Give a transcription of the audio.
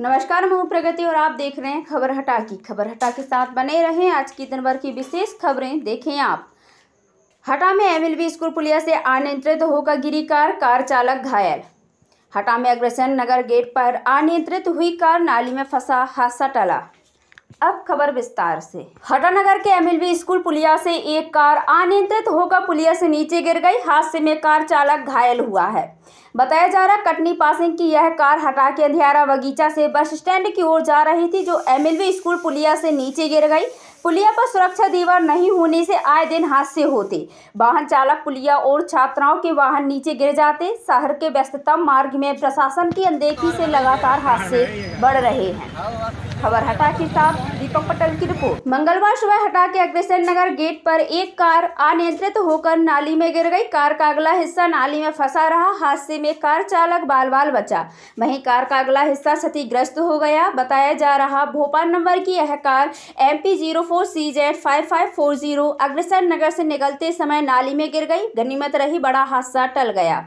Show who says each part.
Speaker 1: नमस्कार मैं हूं प्रगति और आप देख रहे हैं खबर हटा की खबर हटा के साथ बने रहें आज की दिन भर की विशेष खबरें देखें आप हटा में एम स्कूल पुलिया से अनियंत्रित होकर गिरी कार कार चालक घायल हटा में अग्रसेन नगर गेट पर अनियंत्रित हुई कार नाली में फंसा हादसा टला अब खबर विस्तार से हटानगर के एमएलबी स्कूल पुलिया से एक कार अनियंत्रित होकर पुलिया से नीचे गिर गई हादसे में कार चालक घायल हुआ है बताया जा रहा कटनी पासिंग की यह कार हटा के अंधियारा बगीचा से बस स्टैंड की ओर जा रही थी जो एमएलबी स्कूल पुलिया से नीचे गिर गई पुलिया पर सुरक्षा दीवार नहीं होने से आए दिन हादसे होते वाहन चालक पुलिया और छात्राओं के वाहन नीचे गिर जाते शहर के व्यस्ततम मार्ग में प्रशासन की अनदेखी से लगातार हादसे बढ़ रहे हैं खबर हटा के साथ दीपक पटेल की रिपोर्ट मंगलवार सुबह हटा के अग्रसर नगर गेट पर एक कार अनियंत्रित होकर नाली में गिर गई कार का अगला हिस्सा नाली में फंसा रहा हादसे में कार चालक बाल बाल बचा वहीं कार का अगला हिस्सा क्षतिग्रस्त हो गया बताया जा रहा भोपाल नंबर की यह car M P zero four C Z five five four zero अग्रसर नगर से निकलते समय नाली में गिर गई गनीमत रही बड़ा हादसा टल गया